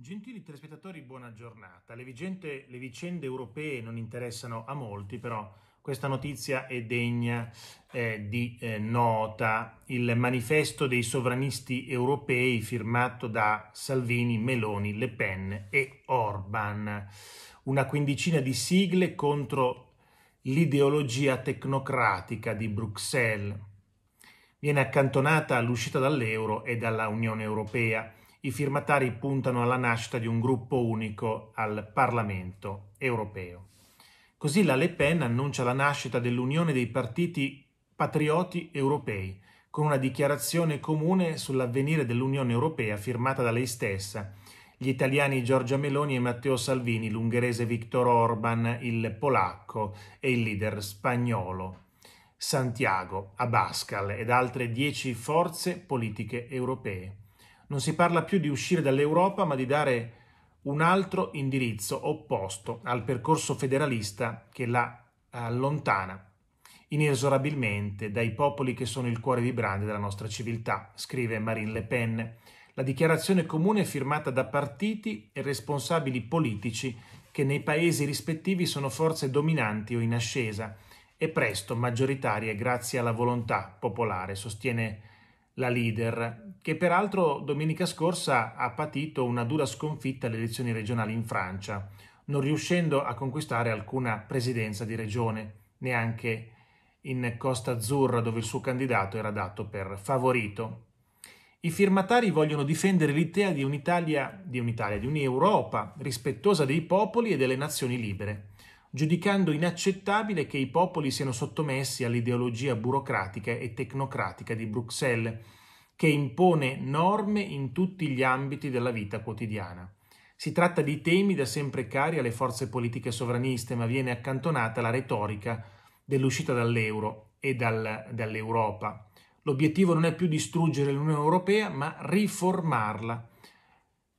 Gentili telespettatori, buona giornata. Le, vigente, le, vicende europee non interessano a molti, però questa notizia è degna eh, di eh, nota. Il manifesto dei sovranisti europei firmato da Salvini, Meloni, Le Pen e Orban. Una quindicina di sigle contro l'ideologia tecnocratica di Bruxelles. Viene accantonata l'uscita dall'euro e dalla Unione Europea i firmatari puntano alla nascita di un gruppo unico al Parlamento europeo. Così la Le Pen annuncia la nascita dell'Unione dei partiti patrioti europei, con una dichiarazione comune sull'avvenire dell'Unione europea firmata da lei stessa, gli italiani Giorgia Meloni e Matteo Salvini, l'ungherese Viktor Orban, il polacco e il leader spagnolo Santiago Abascal ed altre dieci forze politiche europee non si parla più di uscire dall'Europa, ma di dare un altro indirizzo opposto al percorso federalista che la allontana inesorabilmente dai popoli che sono il cuore vibrante della nostra civiltà, scrive Marine Le Pen. La dichiarazione comune è firmata da partiti e responsabili politici che nei paesi rispettivi sono forze dominanti o in ascesa e presto maggioritarie grazie alla volontà popolare, sostiene la leader che peraltro domenica scorsa ha patito una dura sconfitta alle elezioni regionali in Francia, non riuscendo a conquistare alcuna presidenza di regione, neanche in Costa Azzurra dove il suo candidato era dato per favorito. I firmatari vogliono difendere l'idea di un'Italia, di un'Italia, di un'Europa rispettosa dei popoli e delle nazioni libere, giudicando inaccettabile che i popoli siano sottomessi all'ideologia burocratica e tecnocratica di Bruxelles, che impone norme in tutti gli ambiti della vita quotidiana. Si tratta di temi da sempre cari alle forze politiche sovraniste, ma viene accantonata la retorica dell'uscita dall'euro e dal, dall'Europa. L'obiettivo non è più distruggere l'Unione Europea, ma riformarla,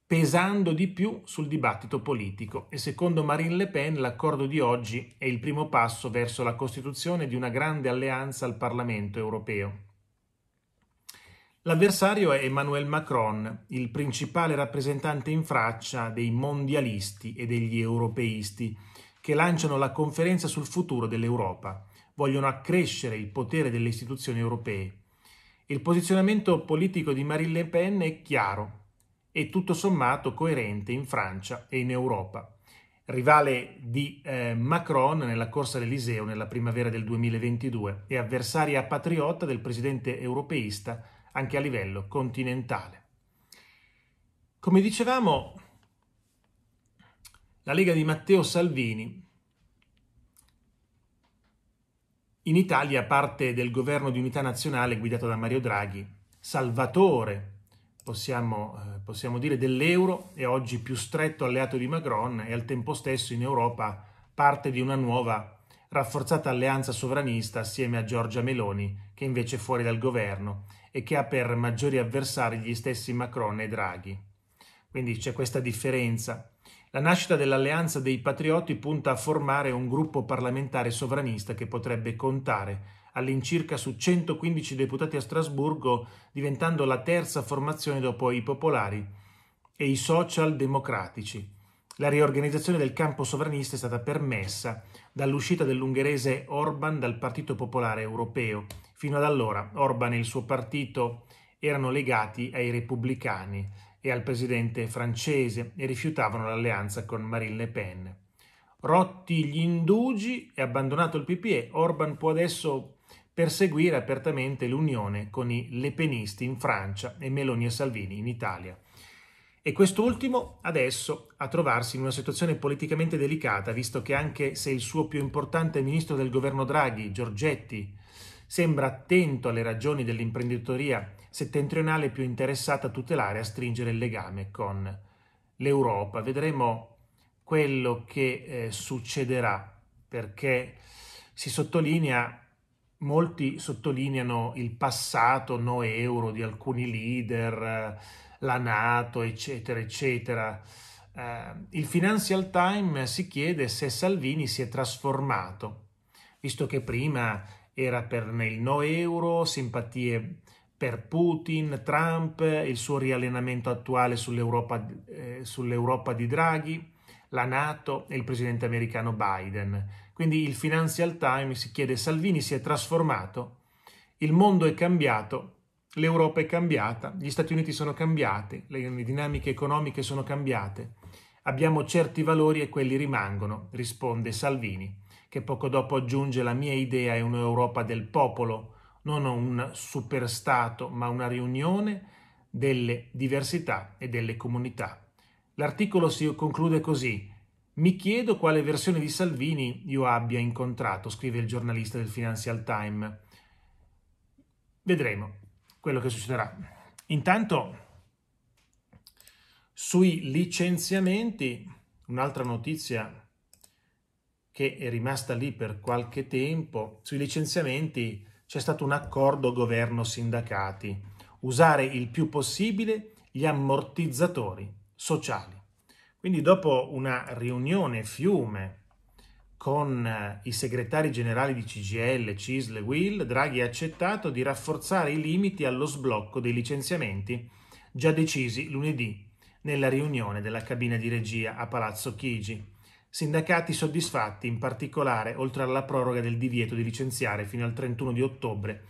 pesando di più sul dibattito politico. E secondo Marine Le Pen l'accordo di oggi è il primo passo verso la costituzione di una grande alleanza al Parlamento europeo. L'avversario è Emmanuel Macron, il principale rappresentante in Francia dei mondialisti e degli europeisti, che lanciano la conferenza sul futuro dell'Europa. Vogliono accrescere il potere delle istituzioni europee. Il posizionamento politico di Marine Le Pen è chiaro e tutto sommato coerente in Francia e in Europa. Rivale di eh, Macron nella corsa all'Eliseo nella primavera del 2022 e avversaria patriota del presidente europeista anche a livello continentale. Come dicevamo, la Lega di Matteo Salvini in Italia parte del governo di unità nazionale guidato da Mario Draghi, salvatore, possiamo, eh, possiamo dire, dell'euro e oggi più stretto alleato di Macron e al tempo stesso in Europa parte di una nuova rafforzata alleanza sovranista assieme a Giorgia Meloni, che invece è fuori dal governo e che ha per maggiori avversari gli stessi Macron e Draghi. Quindi c'è questa differenza. La nascita dell'alleanza dei patrioti punta a formare un gruppo parlamentare sovranista che potrebbe contare all'incirca su 115 deputati a Strasburgo, diventando la terza formazione dopo i popolari e i socialdemocratici. La riorganizzazione del campo sovranista è stata permessa dall'uscita dell'ungherese Orban dal Partito Popolare Europeo Fino ad allora Orban e il suo partito erano legati ai repubblicani e al presidente francese e rifiutavano l'alleanza con Marine Le Pen. Rotti gli indugi e abbandonato il PPE, Orban può adesso perseguire apertamente l'unione con i lepenisti in Francia e Meloni e Salvini in Italia. E quest'ultimo adesso a trovarsi in una situazione politicamente delicata, visto che anche se il suo più importante ministro del governo Draghi, Giorgetti, Sembra attento alle ragioni dell'imprenditoria settentrionale più interessata a tutelare e a stringere il legame con l'Europa. Vedremo quello che eh, succederà perché si sottolinea, molti sottolineano il passato no euro di alcuni leader, eh, la Nato, eccetera, eccetera. Eh, il Financial Times si chiede se Salvini si è trasformato, visto che prima era per il no euro, simpatie per Putin, Trump, il suo rialenamento attuale sull'Europa, eh, sull'Europa di Draghi, la Nato e il presidente americano Biden. Quindi il Financial Times si chiede Salvini si è trasformato, il mondo è cambiato, l'Europa è cambiata, gli Stati Uniti sono cambiati, le dinamiche economiche sono cambiate. Abbiamo certi valori e quelli rimangono, risponde Salvini che poco dopo aggiunge la mia idea è un'Europa del popolo, non un superstato, ma una riunione delle diversità e delle comunità. L'articolo si conclude così. Mi chiedo quale versione di Salvini io abbia incontrato, scrive il giornalista del Financial Times. Vedremo quello che succederà. Intanto, sui licenziamenti, un'altra notizia che è rimasta lì per qualche tempo, sui licenziamenti c'è stato un accordo governo-sindacati, usare il più possibile gli ammortizzatori sociali. Quindi dopo una riunione fiume con eh, i segretari generali di CGL, CISL e WIL, Draghi ha accettato di rafforzare i limiti allo sblocco dei licenziamenti già decisi lunedì nella riunione della cabina di regia a Palazzo Chigi Sindacati soddisfatti, in particolare, oltre alla proroga del divieto di licenziare fino al 31 di ottobre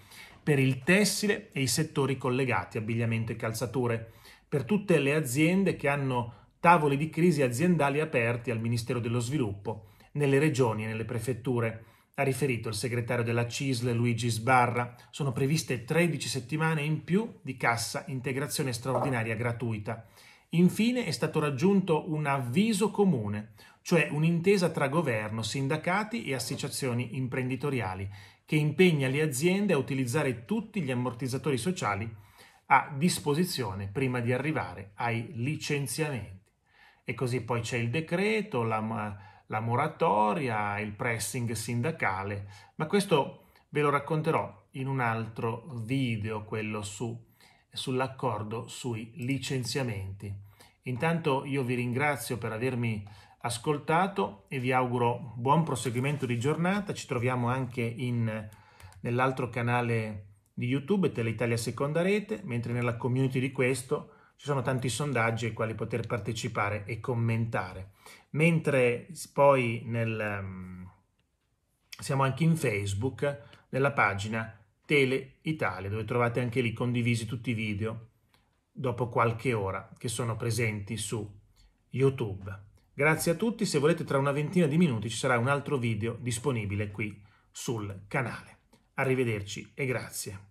per il tessile e i settori collegati, abbigliamento e calzature, per tutte le aziende che hanno tavoli di crisi aziendali aperti al Ministero dello Sviluppo, nelle regioni e nelle prefetture. Ha riferito il segretario della CISL Luigi Sbarra, sono previste 13 settimane in più di cassa integrazione straordinaria gratuita. Infine è stato raggiunto un avviso comune cioè un'intesa tra governo, sindacati e associazioni imprenditoriali che impegna le aziende a utilizzare tutti gli ammortizzatori sociali a disposizione prima di arrivare ai licenziamenti. E così poi c'è il decreto, la, la moratoria, il pressing sindacale, ma questo ve lo racconterò in un altro video, quello su, sull'accordo sui licenziamenti. Intanto io vi ringrazio per avermi ascoltato e vi auguro buon proseguimento di giornata. Ci troviamo anche in, nell'altro canale di YouTube, Teleitalia Seconda Rete, mentre nella community di questo ci sono tanti sondaggi ai quali poter partecipare e commentare. Mentre poi nel, ehm, siamo anche in Facebook, nella pagina Tele Italia, dove trovate anche lì condivisi tutti i video dopo qualche ora che sono presenti su YouTube. Grazie a tutti, se volete tra una ventina di minuti ci sarà un altro video disponibile qui sul canale. Arrivederci e grazie.